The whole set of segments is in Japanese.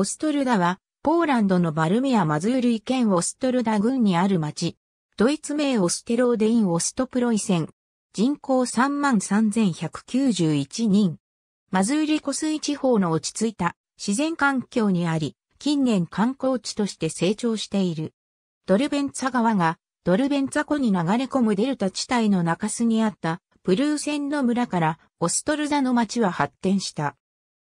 オストルダは、ポーランドのバルミア・マズール県オストルダ郡にある町。ドイツ名オステローデイン・オストプロイセン。人口33,191人。マズーリ湖水地方の落ち着いた自然環境にあり、近年観光地として成長している。ドルベンツァ川がドルベンツァ湖に流れ込むデルタ地帯の中州にあったプルーセンの村からオストルダの町は発展した。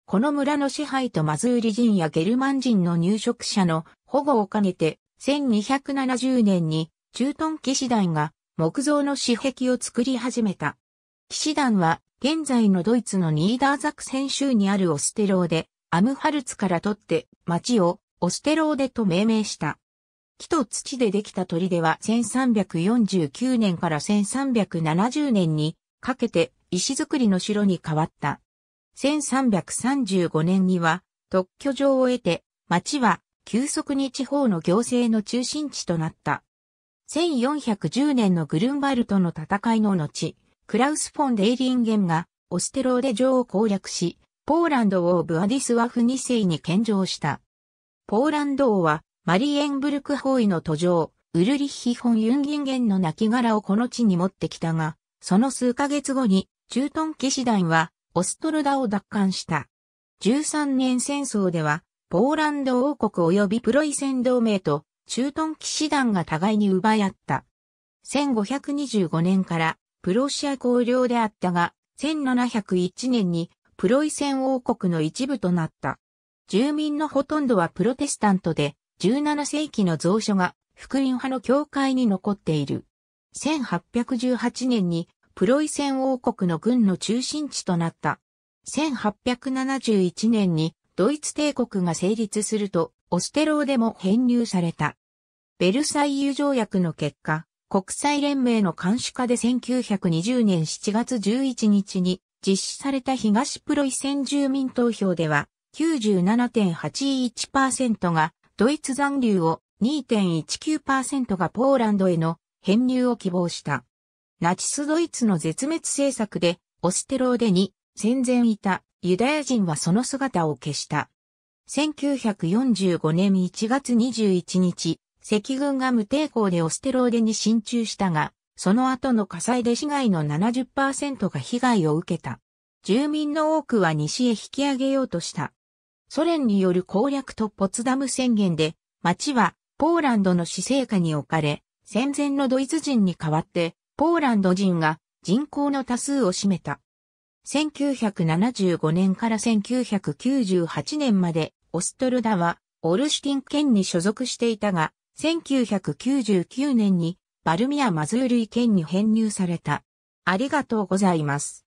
この村の支配とマズーリ人やゲルマン人の入植者の保護を兼ねて、1270年に中東騎士団が木造の紙壁を作り始めた。騎士団は現在のドイツのニーダーザクセン州にあるオステローで、アムハルツから取って町をオステローデと命名した。木と土でできた砦は1349年から1370年にかけて石造りの城に変わった。1335年には特許状を得て、町は急速に地方の行政の中心地となった。1410年のグルンバルトの戦いの後、クラウス・フォン・デイリンゲンがオステローデ城を攻略し、ポーランド王ブアディスワフ2世に献上した。ポーランド王はマリエンブルク包囲の途上、ウルリッヒ・フォン・ユンギンゲンの亡骸をこの地に持ってきたが、その数ヶ月後に、中東騎士団はオストルダを奪還した。13年戦争では、ポーランド王国及びプロイセン同盟と中東騎士団が互いに奪い合った。1525年からプロシア公領であったが、1701年にプロイセン王国の一部となった。住民のほとんどはプロテスタントで、17世紀の蔵書が福音派の教会に残っている。1818年にプロイセン王国の軍の中心地となった。1871年にドイツ帝国が成立すると、オステローでも編入された。ベルサイユ条約の結果、国際連盟の監視下で1920年7月11日に実施された東プロイセン住民投票では97.81%がドイツ残留を2.19%がポーランドへの編入を希望した。ナチスドイツの絶滅政策で、オステローデに戦前いたユダヤ人はその姿を消した。1945年1月21日、赤軍が無抵抗でオステローデに進駐したが、その後の火災で市街の70%が被害を受けた。住民の多くは西へ引き上げようとした。ソ連による攻略とポツダム宣言で、町はポーランドの市政下に置かれ、戦前のドイツ人に代わってポーランド人が人口の多数を占めた。1975年から1998年までオストルダはオルシュティン県に所属していたが、1999年にバルミア・マズールイ県に編入された。ありがとうございます。